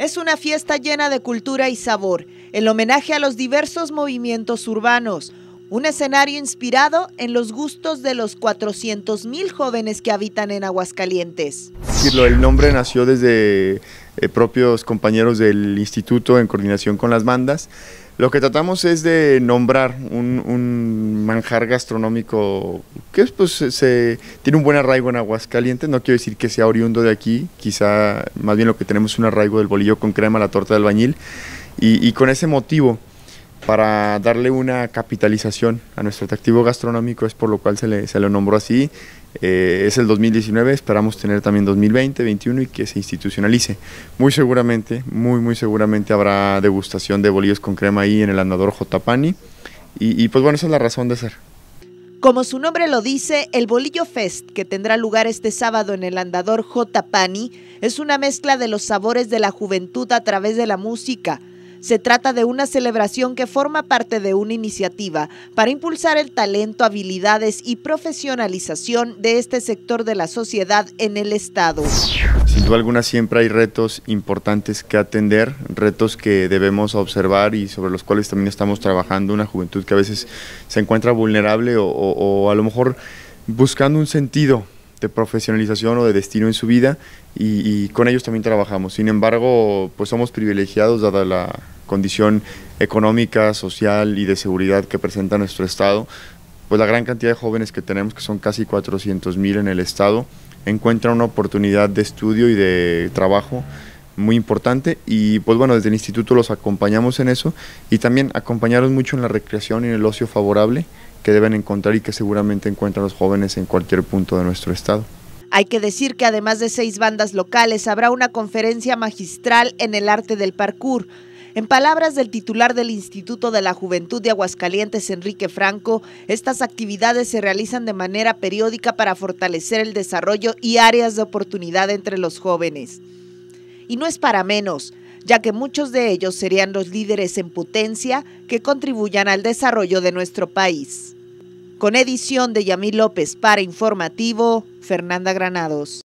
Es una fiesta llena de cultura y sabor, el homenaje a los diversos movimientos urbanos, un escenario inspirado en los gustos de los 400.000 jóvenes que habitan en Aguascalientes. El nombre nació desde eh, propios compañeros del instituto en coordinación con las bandas. Lo que tratamos es de nombrar un, manjar gastronómico que pues, se, tiene un buen arraigo en Aguascalientes. No quiero decir que sea oriundo de aquí, quizá más bien lo que tenemos es un arraigo del bolillo con crema, la torta del bañil. y con ese motivo para darle una capitalización a nuestro atractivo gastronómico, es por lo cual se le, se lo nombró así. Eh, es el 2019, esperamos tener también 2020, 2021 y que se institucionalice. Muy seguramente, muy, muy seguramente habrá degustación de bolillos con crema ahí en el andador Jotapani. Y, y pues bueno, esa es la razón de ser. Como su nombre lo dice, el Bolillo Fest, que tendrá lugar este sábado en el andador J. Pani, es una mezcla de los sabores de la juventud a través de la música, se trata de una celebración que forma parte de una iniciativa para impulsar el talento, habilidades y profesionalización de este sector de la sociedad en el Estado. Sin duda alguna siempre hay retos importantes que atender, retos que debemos observar y sobre los cuales también estamos trabajando, una juventud que a veces se encuentra vulnerable o, a lo mejor buscando un sentido de profesionalización o de destino en su vida y, con ellos también trabajamos. Sin embargo, pues somos privilegiados dada la, condición económica, social y de seguridad que presenta nuestro Estado, pues la gran cantidad de jóvenes que tenemos, que son casi 400.000 mil en el Estado, encuentran una oportunidad de estudio y de trabajo muy importante y pues bueno, desde el instituto los acompañamos en eso y también acompañarlos mucho en la recreación y en el ocio favorable que deben encontrar y que seguramente encuentran los jóvenes en cualquier punto de nuestro estado. Hay que decir que además de seis bandas locales, habrá una conferencia magistral en el arte del parkour, en palabras del titular del Instituto de la Juventud de Aguascalientes, Enrique Franco, estas actividades se realizan de manera periódica para fortalecer el desarrollo y áreas de oportunidad entre los jóvenes. Y no es para menos, ya que muchos de ellos serían los líderes en potencia que contribuyan al desarrollo de nuestro país. Con edición de Yamil López para Informativo, Fernanda Granados.